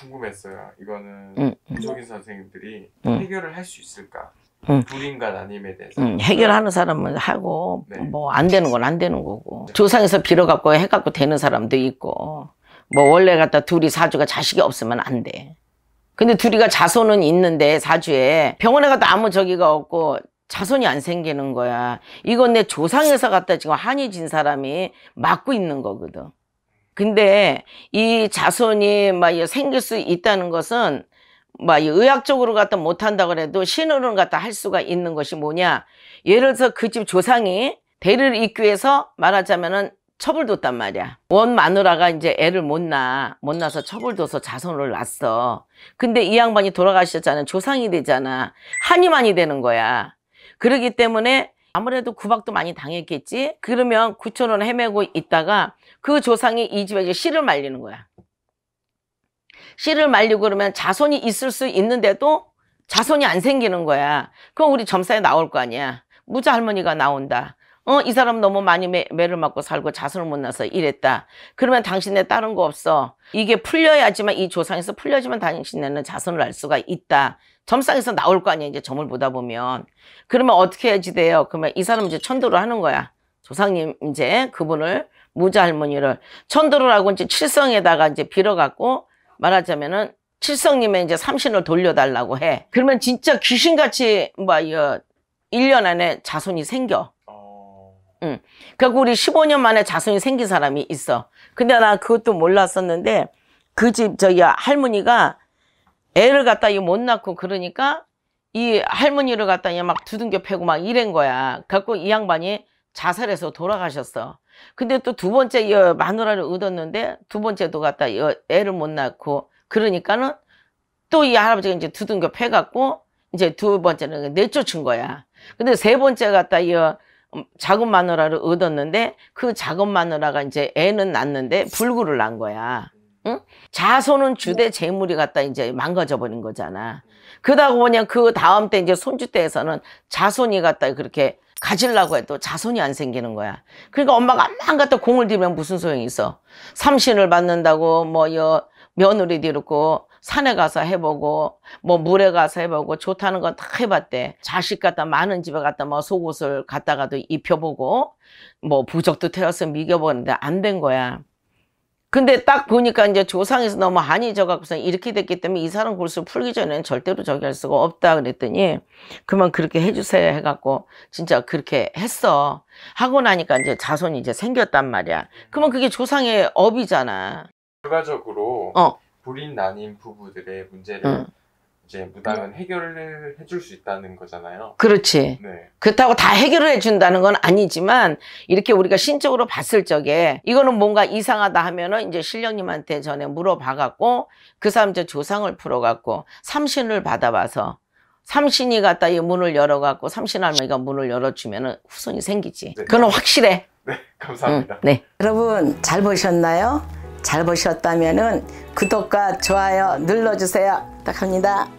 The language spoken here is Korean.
궁금했어요. 이거는 음, 종인 선생님들이 해결을 할 수 있을까? 음. 불인간 아임에 대해서 음, 해결하는 사람은 하고 네. 뭐안 되는 건 안 되는 거고 네. 조상에서 빌어갖고 해갖고 되는 사람도 있고 뭐 원래 갖다 둘이 사주가 자식이 없으면 안돼 근데 둘이가 자손은 있는데 사주에 병원에 갔다 아무 저기가 없고 자손이 안 생기는 거야 이건 내 조상에서 갖다 지금 한이 진 사람이 맡고 있는 거거든 근데 이 자손이 막 생길 수 있다는 것은 막 의학적으로 갖다 못한다 그래도 신으로는 갖다 할 수가 있는 것이 뭐냐 예를 들어서 그 집 조상이 대를 잇기 위해서 말하자면은 처벌뒀단 말이야 원 마누라가 이제 애를 못 낳아 못 낳아서 처벌둬서 자손을 낳았어 근데 이 양반이 돌아가셨잖아 조상이 되잖아 한이만이 되는 거야 그러기 때문에 아무래도 구박도 많이 당했겠지 그러면 9천 원 헤매고 있다가 그 조상이 이 집에 씨를 말리는 거야 씨를 말리고 그러면 자손이 있을 수 있는데도 자손이 안 생기는 거야 그럼 우리 점사에 나올 거 아니야 무자 할머니가 나온다 어, 이 사람 너무 많이 매, 매를 맞고 살고 자손을 못 낳아서 이랬다. 그러면 당신네 다른 거 없어. 이게 풀려야지만 이 조상에서 풀려지면 당신네는 자손을 알 수가 있다. 점상에서 나올 거 아니야 이제 점을 보다 보면 그러면 어떻게 해야지 돼요 그러면 이 사람 이제 천도를 하는 거야 조상님 이제 그분을 무자 할머니를 천도를 하고 이제 칠성에다가 이제 빌어갖고 말하자면은 칠성님의 이제 삼신을 돌려달라고 해 그러면 진짜 귀신같이 뭐야 1년 안에 자손이 생겨 어. 응. 그러니 우리 15년 만에 자손이 생긴 사람이 있어 근데 나 그것도 몰랐었는데 그 집 저기 할머니가 애를 갖다 이 못 낳고 그러니까 이 할머니를 갖다 그막 두둥겨 패고 막 이런 거야. 갖고 이 양반이 자살해서 돌아가셨어. 근데 또 두 번째 여 마누라를 얻었는데 두 번째도 갖다 여 애를 못 낳고 그러니까는 또 이 할아버지가 이제 두둥겨 패갖고 이제 두 번째는 내쫓은 거야. 근데 세 번째 갖다 이 음, 작은 마누라를 얻었는데 그 작은 마누라가 이제 애는 낳는데 불구를 낳은 거야. 자손은 네. 주대 재물이 갖다 이제 망가져 버린 거잖아. 그러다 보니그 다음 때 이제 손주 때에서는 자손이 갖다 그렇게 가질라고 해도 자손이 안 생기는 거야. 그러니까 엄마가 암만 갖다 공을 들면 무슨 소용이 있어. 삼신을 받는다고 뭐 여, 며느리 데리고 산에 가서 해보고 뭐 물에 가서 해보고 좋다는 건 다 해봤대. 자식 갖다 많은 집에 갖다 뭐 속옷을 갖다가도 입혀보고 뭐 부적도 태워서 미겨보는데 안 된 거야. 근데 딱 보니까 이제 조상에서 너무 한이 져갖고서 이렇게 됐기 때문에 이 사람 골수 풀기 전에는 절대로 저기 할 수가 없다 그랬더니 그만 그렇게 해주세요 해갖고 진짜 그렇게 했어. 하고 나니까 이제 자손이 이제 생겼단 말이야. 그러면 그게 조상의 업이잖아. 결과적으로 어. 불인 난인 부부들의 문제를 응. 이제 무당은 해결을 해줄 수 있다는 거잖아요. 그렇지. 네. 그렇다고 다 해결을 해준다는 건 아니지만 이렇게 우리가 신적으로 봤을 적에 이거는 뭔가 이상하다 하면은 이제 신령님한테 전에 물어봐갖고 그 사람 이제 조상을 풀어갖고 삼신을 받아봐서 삼신이 갖다 이 문을 열어갖고 삼신 할머니가 문을 열어주면은 후손이 생기지. 네. 그건 확실해. 네, 감사합니다. 응, 네. 여러분 잘 보셨나요? 잘 보셨다면은 구독과 좋아요 눌러주세요. 부탁합니다.